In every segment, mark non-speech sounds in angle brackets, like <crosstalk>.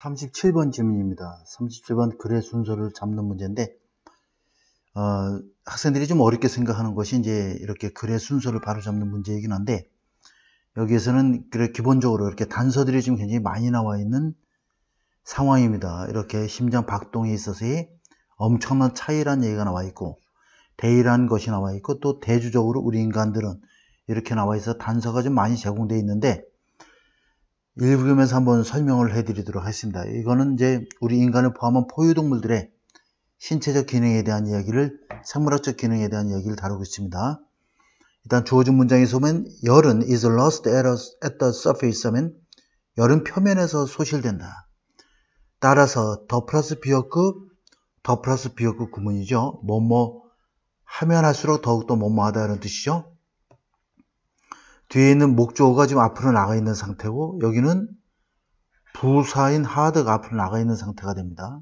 37번 질문입니다. 37번 글의 순서를 잡는 문제인데 어, 학생들이 좀 어렵게 생각하는 것이 이제 이렇게 글의 순서를 바로 잡는 문제이긴 한데 여기에서는 그래 기본적으로 이렇게 단서들이 지금 굉장히 많이 나와 있는 상황입니다. 이렇게 심장 박동에 있어서의 엄청난 차이란 얘기가 나와 있고 대의란 것이 나와 있고 또 대주적으로 우리 인간들은 이렇게 나와 있어 단서가 좀 많이 제공되어 있는데 일부겸에서 한번 설명을 해드리도록 하겠습니다. 이거는 이제 우리 인간을 포함한 포유동물들의 신체적 기능에 대한 이야기를 생물학적 기능에 대한 이야기를 다루고 있습니다. 일단 주어진 문장에서 보면 열은 is lost at the surface 하면 열은 표면에서 소실된다. 따라서 더 플러스 비어급 더 플러스 비어급 구문이죠. 뭐뭐 하면 할수록 더욱더 뭐뭐 하다는 뜻이죠. 뒤에 있는 목조가 지금 앞으로 나가 있는 상태고 여기는 부사인 하드가 앞으로 나가 있는 상태가 됩니다.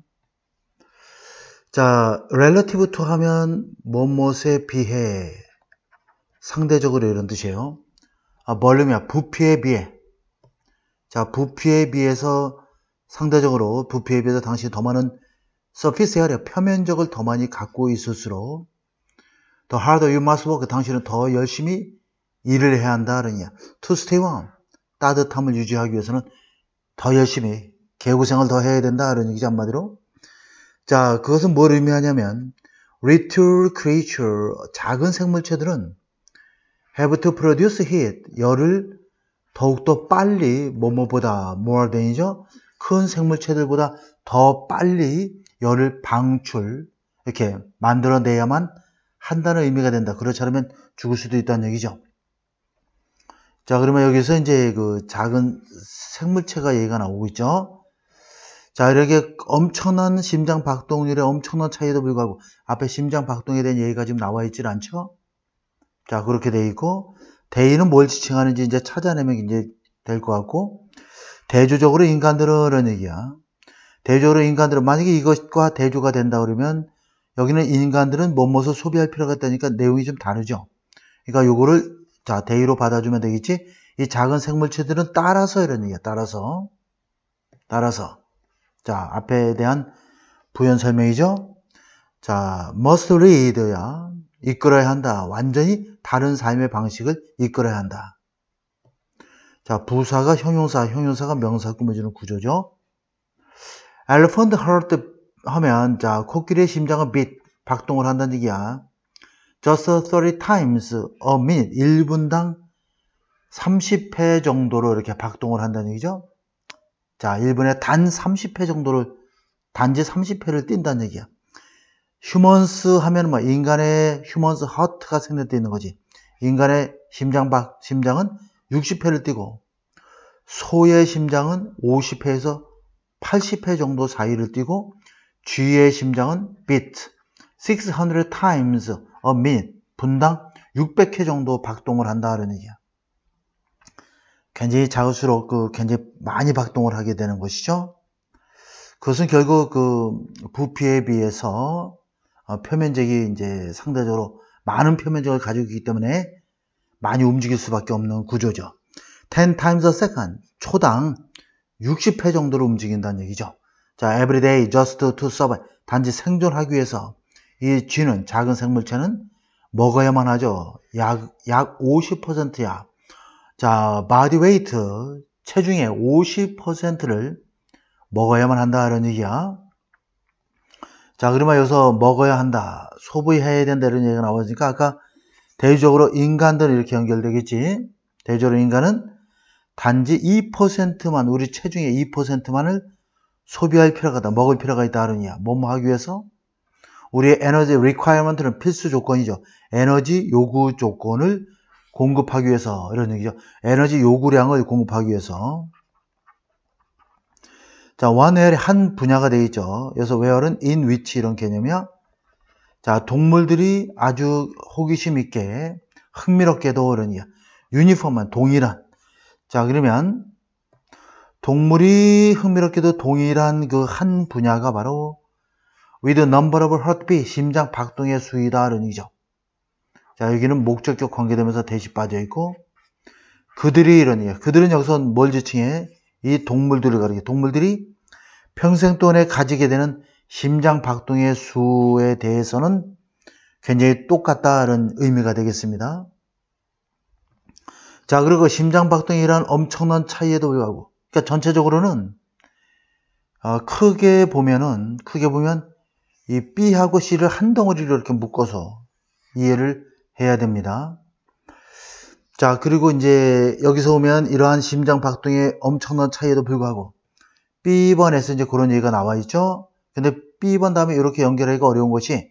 자, relative to 하면 뭐뭐에 비해 상대적으로 이런 뜻이에요. 아, 벌륨이야. 부피에 비해. 자, 부피에 비해서 상대적으로 부피에 비해서 당신이 더 많은 서피스 에어리아 표면적을 더 많이 갖고 있을수록 더 harder you must work 당신은 더 열심히 일을 해야 한다 하느냐. 투스테이와 따뜻함을 유지하기 위해서는 더 열심히 개구생을 더 해야 된다 하는 얘기죠 한마디로. 자, 그것은 뭘 의미하냐면 little creature 작은 생물체들은 have to produce heat 열을 더욱더 빨리 뭐뭐보다 more than이죠. 큰 생물체들보다 더 빨리 열을 방출 이렇게 만들어내야만 한다는 의미가 된다. 그렇지 않으면 죽을 수도 있다는 얘기죠. 자, 그러면 여기서 이제 그 작은 생물체가 얘기가 나오고 있죠. 자, 이렇게 엄청난 심장 박동률의 엄청난 차이에도 불구하고 앞에 심장 박동에 대한 얘기가 지금 나와 있질 않죠? 자, 그렇게 돼 있고 대인은뭘 지칭하는지 이제 찾아내면 이제 될 것 같고 대조적으로 인간들은 그런 얘기야. 대조로 적으 인간들은 만약에 이것과 대조가 된다 그러면 여기는 인간들은 뭐뭐서 소비할 필요가 있다니까 내용이 좀 다르죠. 그러니까 요거를 자, 대의로 받아주면 되겠지? 이 작은 생물체들은 따라서 이런 얘기야. 따라서. 따라서. 자, 앞에 대한 부연 설명이죠? 자, must lead야. 이끌어야 한다. 완전히 다른 삶의 방식을 이끌어야 한다. 자, 부사가 형용사, 형용사가 명사 꾸며주는 구조죠. elephant heart 하면, 자, 코끼리의 심장은 빛, 박동을 한다는 얘기야. just 30 times a minute, 1분당 30회 정도로 이렇게 박동을 한다는 얘기죠. 자, 1분에 단 30회 정도를, 단지 30회를 뛴다는 얘기야. 휴먼스 하면 뭐, 인간의 휴먼스 하트가 생략되 있는 거지. 인간의 심장, 박, 심장은 60회를 뛰고, 소의 심장은 50회에서 80회 정도 사이를 뛰고, 쥐의 심장은 beat, 600 times 및 어, 분당 600회 정도 박동을 한다 하는 얘기야. 굉장히 작을수록 그 굉장히 많이 박동을 하게 되는 것이죠. 그것은 결국 그 부피에 비해서 어, 표면적이 이제 상대적으로 많은 표면적을 가지고 있기 때문에 많이 움직일 수밖에 없는 구조죠. 10 times a second, 초당 60회 정도로 움직인다는 얘기죠. 자, every day just to survive, 단지 생존하기 위해서 이 쥐는 작은 생물체는 먹어야만 하죠. 약, 약 50%야. 자, 바디 웨이트, 체중의 50%를 먹어야만 한다는 얘기야. 자, 그러면 여기서 먹어야 한다. 소부해야 된다. 이런 얘기가 나오니까 아까 대조적으로 인간들은 이렇게 연결되겠지. 대조적으로 인간은 단지 2%만, 우리 체중의 2%만을 소비할 필요가 있다. 먹을 필요가 있다. 하느냐. 뭐뭐 하기 위해서 우리의 에너지 requirement는 필수 조건이죠. 에너지 요구 조건을 공급하기 위해서 이런 얘기죠. 에너지 요구량을 공급하기 위해서 자, one where이 한 분야가 되어 있죠. 그래서 where는 in which 이런 개념이야. 자, 동물들이 아주 호기심 있게 흥미롭게도 이런 이야. 유니폼만 동일한. 자, 그러면 동물이 흥미롭게도 동일한 그 한 분야가 바로 with number of heartbeat, 심장 박동의 수이다는 의미죠. 자, 여기는 목적격 관계되면서 대시 빠져있고, 그들이 이런 이에요. 그들은 여기서 뭘 지칭해? 이 동물들을 가리게 동물들이 평생 동안에 가지게 되는 심장 박동의 수에 대해서는 굉장히 똑같다는 의미가 되겠습니다. 자, 그리고 심장 박동이란 엄청난 차이에도 불구하고, 그러니까 전체적으로는 어, 크게 보면은 크게 보면 이 B하고 C를 한 덩어리로 이렇게 묶어서 이해를 해야 됩니다. 자, 그리고 이제 여기서 오면 이러한 심장박동의 엄청난 차이에도 불구하고 B번에서 이제 그런 얘기가 나와 있죠. 근데 B번 다음에 이렇게 연결하기가 어려운 것이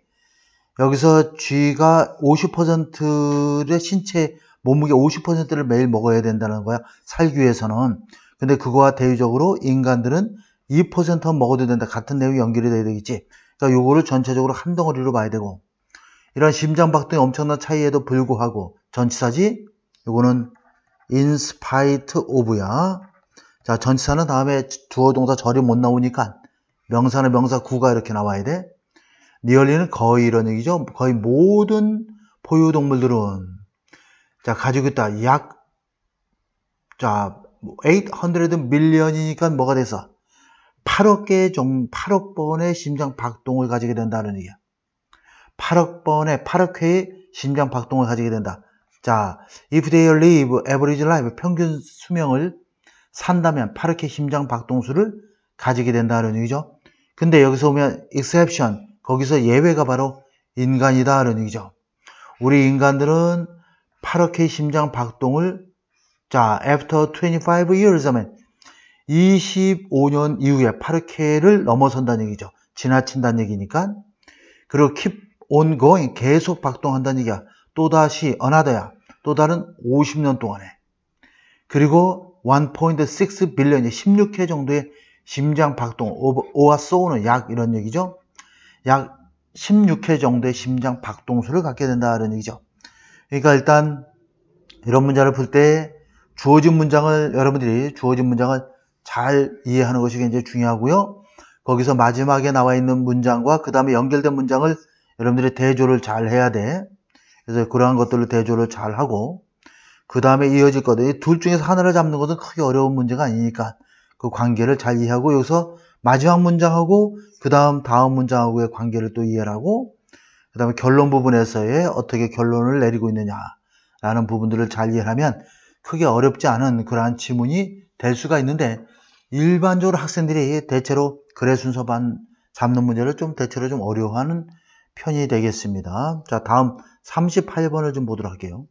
여기서 G가 50%의 신체 몸무게 50%를 매일 먹어야 된다는 거야. 살기 위해서는. 근데 그거와 대비적으로 인간들은 2% 먹어도 된다. 같은 내용이 연결이 돼야 되겠지. 그러니까 요거를 전체적으로 한 덩어리로 봐야 되고 이런 심장박동의 엄청난 차이에도 불구하고 전치사지 요거는 in spite of야 자 전치사는 다음에 주어 동사 절이 못 나오니까 명사는 명사 구가 이렇게 나와야 돼 리얼리는 거의 이런 얘기죠 거의 모든 포유동물들은 자 가지고 있다 약자 800 밀리언이니까 뭐가 돼서 8억 개 종, 8억 번의 심장 박동을 가지게 된다는 얘기야. 8억 번의 8억 회의 심장 박동을 가지게 된다. 자, if they live average life 평균 수명을 산다면 8억 회 심장 박동수를 가지게 된다는 얘기죠. 근데 여기서 보면 exception 거기서 예외가 바로 인간이다라는 얘기죠. 우리 인간들은 8억 회 심장 박동을 자, after 25 years 하면 25년 이후에 파르케를 넘어선다는 얘기죠. 지나친다는 얘기니까. 그리고 keep on going, 계속 박동한다는 얘기야. 또다시 another야. 또 다른 50년 동안에. 그리고 1.6 빌리언이 16회 정도의 심장 박동, 오와 소우는 약 이런 얘기죠. 약 16회 정도의 심장 박동수를 갖게 된다는 얘기죠. 그러니까 일단 이런 문제를 풀 때 주어진 문장을 여러분들이 주어진 문장을 잘 이해하는 것이 굉장히 중요하고요. 거기서 마지막에 나와 있는 문장과 그 다음에 연결된 문장을 여러분들이 대조를 잘 해야 돼. 그래서 그러한 것들로 대조를 잘 하고 그 다음에 이어질 거든 들둘 중에서 하나를 잡는 것은 크게 어려운 문제가 아니니까 그 관계를 잘 이해하고 여기서 마지막 문장하고 그 다음 다음 문장하고의 관계를 또 이해하고 그 다음에 결론 부분에서의 어떻게 결론을 내리고 있느냐라는 부분들을 잘 이해하면 크게 어렵지 않은 그러한 지문이 될 수가 있는데 일반적으로 학생들이 대체로 글의 순서만 잡는 문제를 좀 대체로 좀 어려워하는 편이 되겠습니다. 자, 다음 38번을 좀 보도록 할게요.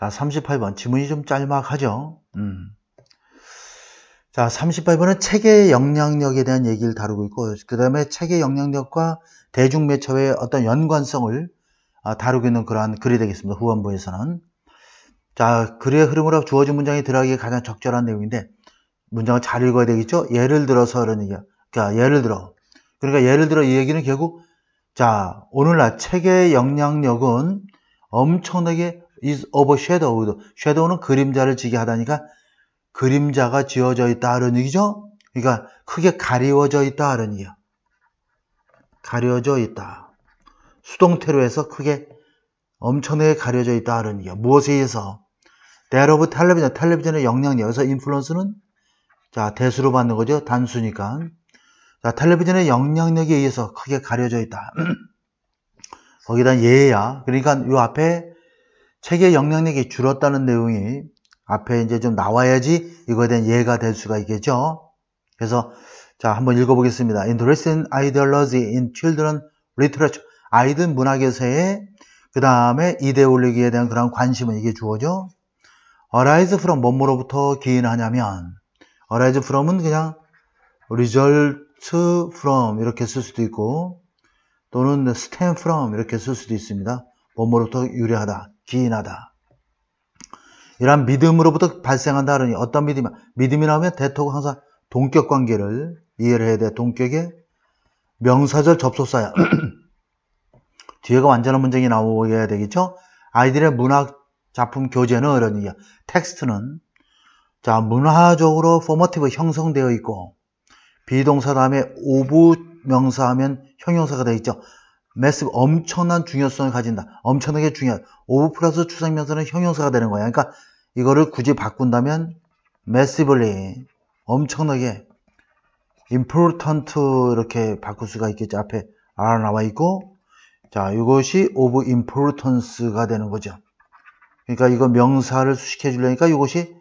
자, 38번. 지문이 좀 짤막하죠? 음. 자, 38번은 책의 영향력에 대한 얘기를 다루고 있고, 그 다음에 책의 영향력과 대중매체의 어떤 연관성을 아, 다루고 있는 그러한 글이 되겠습니다. 후원부에서는 자, 글의 흐름으로 주어진 문장이 들어가기에 가장 적절한 내용인데 문장을 잘 읽어야 되겠죠? 예를 들어서 이런 얘기야. 그러니까 예를 들어. 그러니까 예를 들어 이 얘기는 결국 자, 오늘날 책의 영향력은 엄청나게 is over shadowed. shadow는 그림자를 지게 하다니까 그림자가 지어져 있다 하런 얘기죠? 그러니까 크게 가리워져 있다 하런 얘기야. 가려져 있다. 수동태로 해서 크게 엄청나게 가려져 있다 하런 얘기야. 무엇에 의해서? 대로 a t 텔레비전, 텔레비전의 영향력. 여기서 인플루언스는 자 대수로 받는 거죠. 단수니까. 자 텔레비전의 영향력에 의해서 크게 가려져 있다. <clears throat> 거기다 예야. 그러니까 요 앞에 책의 영향력이 줄었다는 내용이 앞에 이제 좀 나와야지 이거에 대한 예가 될 수가 있겠죠. 그래서 자 한번 읽어보겠습니다. Interest in ideology in children literature 아이들 문학에서의 그 다음에 이데올로기에 대한 그런 관심은 이게 주어죠. arise from 뭐뭐로부터 기인하냐면 arise from은 그냥 result from 이렇게 쓸 수도 있고 또는 stem from 이렇게 쓸 수도 있습니다. 뭐뭐로부터 유래하다, 기인하다. 이러한 믿음으로부터 발생한다 하니 어떤 믿음이 믿음이라면 대토가 항상 동격 관계를 이해를 해야 돼. 동격에 명사절 접속사야. <clears throat> 뒤에가 완전한 문장이 나오게 해야 되겠죠? 아이들의 문학 작품 교재는 이런 얘기야. 텍스트는 자 문화적으로 포머티브 형성되어 있고 비동사 다음에 오브명사하면 형용사가 되어 있죠. 매스 엄청난 중요성을 가진다. 엄청나게 중요한 오브 플러스 추상명사는 형용사가 되는 거야. 그러니까 이거를 굳이 바꾼다면 매스블리 엄청나게 important 이렇게 바꿀 수가 있겠죠. 앞에 알아 나와 있고 자 이것이 of importance가 되는 거죠. 그러니까 이거 명사를 수식해 주려니까 이것이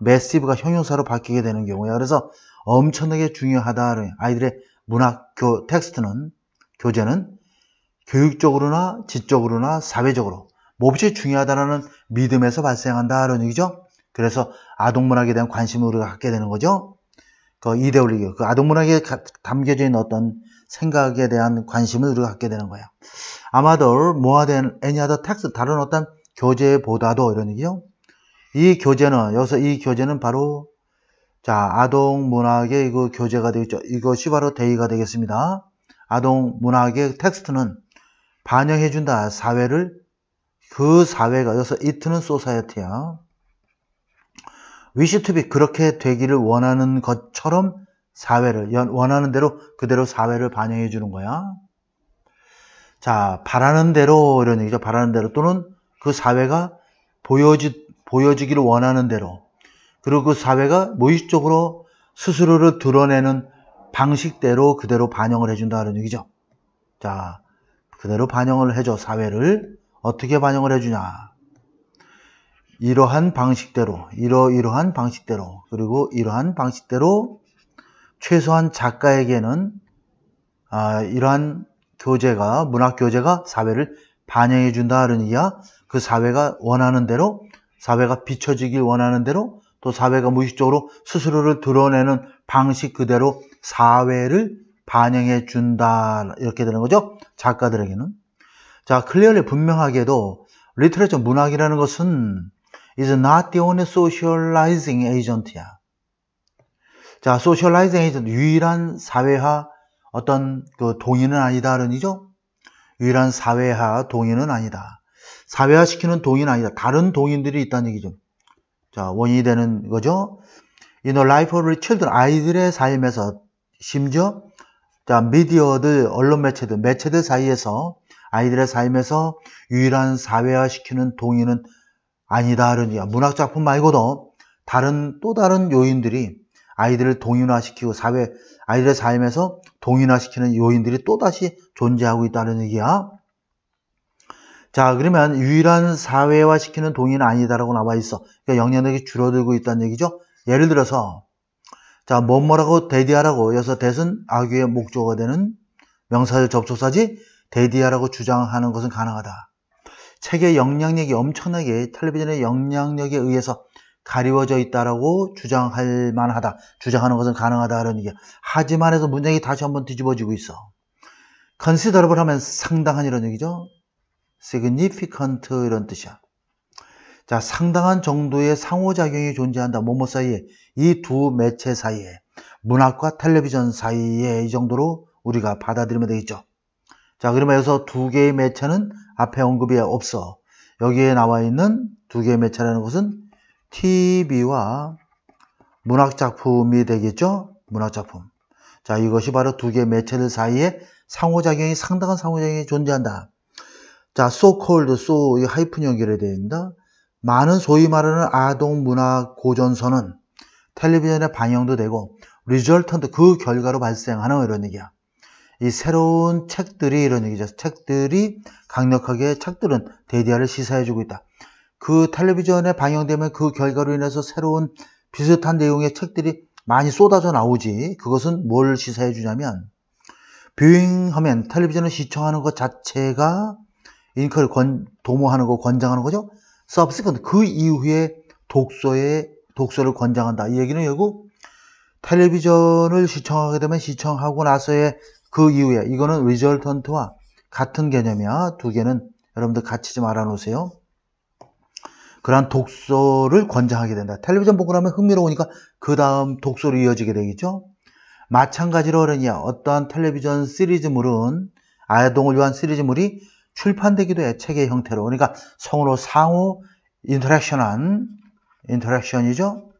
매시브가 형용사로 바뀌게 되는 경우야. 그래서 엄청나게 중요하다. 는 아이들의 문학 교 텍스트는 교재는 교육적으로나 지적으로나 사회적으로 몹시 중요하다는 믿음에서 발생한다 이런 얘기죠. 그래서 아동문학에 대한 관심을 우리가 갖게 되는 거죠. 그 이데올리기, 그 아동문학에 담겨져 있는 어떤 생각에 대한 관심을 우리가 갖게 되는 거예요 아마도 모아된 애니아더 텍스 트 다른 어떤 교재보다도 이런 얘기요. 이 교재는 여기서 이 교재는 바로 자 아동 문학의 이거 그 교재가 되겠죠. 이것이 바로 대의가 되겠습니다. 아동 문학의 텍스트는 반영해준다 사회를 그 사회가 여기서 이트는 소사이어티야. 위시투비 그렇게 되기를 원하는 것처럼 사회를 원하는 대로 그대로 사회를 반영해 주는 거야. 자 바라는 대로 이런 얘기죠. 바라는 대로 또는 그 사회가 보여지, 보여지기를 원하는 대로 그리고 그 사회가 무의식적으로 스스로를 드러내는 방식대로 그대로 반영을 해준다는 얘기죠. 자, 그대로 반영을 해줘. 사회를 어떻게 반영을 해주냐. 이러한 방식대로, 이러이러한 방식대로, 그리고 이러한 방식대로 최소한 작가에게는 아, 이러한 교재가, 문학 교재가 사회를 반영해준다는 얘기야. 그 사회가 원하는 대로 사회가 비춰지길 원하는 대로 또 사회가 무의식적으로 스스로를 드러내는 방식 그대로 사회를 반영해 준다 이렇게 되는 거죠 작가들에게는 자 클리어리 분명하게도 리터레처 문학이라는 것은 is not the only socializing agent야 자 socializing agent 유일한 사회화 어떤 그 동의는 아니다 그러니죠 유일한 사회화 동의는 아니다 사회화시키는 동인 아니다. 다른 동인들이 있다는 얘기죠. 자, 원인이 되는 거죠. In the life of children, 아이들의 삶에서 심지어 자, 미디어들, 언론 매체들, 매체들 사이에서 아이들의 삶에서 유일한 사회화시키는 동인은 아니다. 그러니까 문학 작품 말고도 다른 또 다른 요인들이 아이들을 동인화시키고 사회 아이들의 삶에서 동인화시키는 요인들이 또다시 존재하고 있다는 얘기야. 자, 그러면 유일한 사회화시키는 동의는 아니다라고 나와 있어. 그러니까 영향력이 줄어들고 있다는 얘기죠. 예를 들어서 자, 뭐뭐라고 대디하라고 여기서 대은 악유의 목적어가 되는 명사절 접속사지 대디하라고 주장하는 것은 가능하다. 책의 영향력이 엄청나게 텔레비전의 영향력에 의해서 가리워져 있다라고 주장할 만하다. 주장하는 것은 가능하다. 라는 얘기야. 하지만해서 문장이 다시 한번 뒤집어지고 있어. considerable 하면 상당한 이런 얘기죠. significant 이런 뜻이야. 자, 상당한 정도의 상호작용이 존재한다. 뭐뭐 사이에 이 두 매체 사이에 문학과 텔레비전 사이에 이 정도로 우리가 받아들이면 되겠죠. 자, 그러면 여기서 두 개의 매체는 앞에 언급이 없어. 여기에 나와 있는 두 개의 매체라는 것은 TV와 문학작품이 되겠죠? 문학작품. 자, 이것이 바로 두 개의 매체들 사이에 상호작용이, 상당한 상호작용이 존재한다. 자, so called, so, 이 하이픈 연결이 되어 니다 많은 소위 말하는 아동 문화 고전서는 텔레비전에 반영도 되고, 리절턴트, 그 결과로 발생하는 이런 얘기야. 이 새로운 책들이 이런 얘기죠. 책들이 강력하게 책들은 대디아를 시사해주고 있다. 그 텔레비전에 방영되면 그 결과로 인해서 새로운 비슷한 내용의 책들이 많이 쏟아져 나오지. 그것은 뭘 시사해주냐면 뷰잉하면 텔레비전을 시청하는 것 자체가 인커를 권, 도모하는 거 권장하는 거죠. subsequent 그 이후에 독서에 독서를 권장한다. 이 얘기는 여기고 텔레비전을 시청하게 되면 시청하고 나서의 그 이후에 이거는 resultant와 같은 개념이야. 두 개는 여러분들 같이 좀 알아놓으세요. 그러한 독서를 권장하게 된다. 텔레비전 보고 나면 흥미로우니까 그 다음 독서로 이어지게 되겠죠. 마찬가지로 어른이야. 어떠한 텔레비전 시리즈물은 아동을 위한 시리즈물이 출판되기도 애 책의 형태로 그러니까 성으로 상호 인터랙션한 인터랙션이죠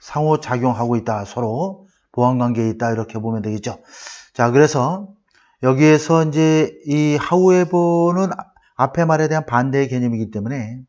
상호 작용하고 있다 서로 보완 관계에 있다 이렇게 보면 되겠죠 자 그래서 여기에서 이제 이 however는 앞에 말에 대한 반대의 개념이기 때문에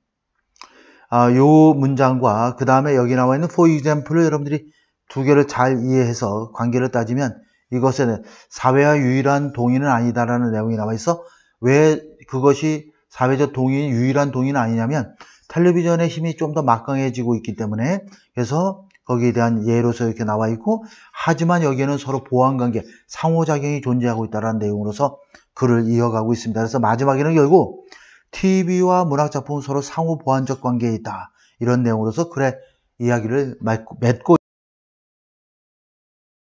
아, 요 문장과 그 다음에 여기 나와 있는 for example를 여러분들이 두 개를 잘 이해해서 관계를 따지면 이것에는 사회와 유일한 동의는 아니다라는 내용이 나와 있어 왜 그것이 사회적 동의인 유일한 동의는 아니냐면 텔레비전의 힘이 좀 더 막강해지고 있기 때문에 그래서 거기에 대한 예로서 이렇게 나와 있고 하지만 여기에는 서로 보완 관계 상호작용이 존재하고 있다는 내용으로서 글을 이어가고 있습니다. 그래서 마지막에는 결국 TV와 문학 작품은 서로 상호 보완적 관계에 있다 이런 내용으로서 글의 이야기를 맺고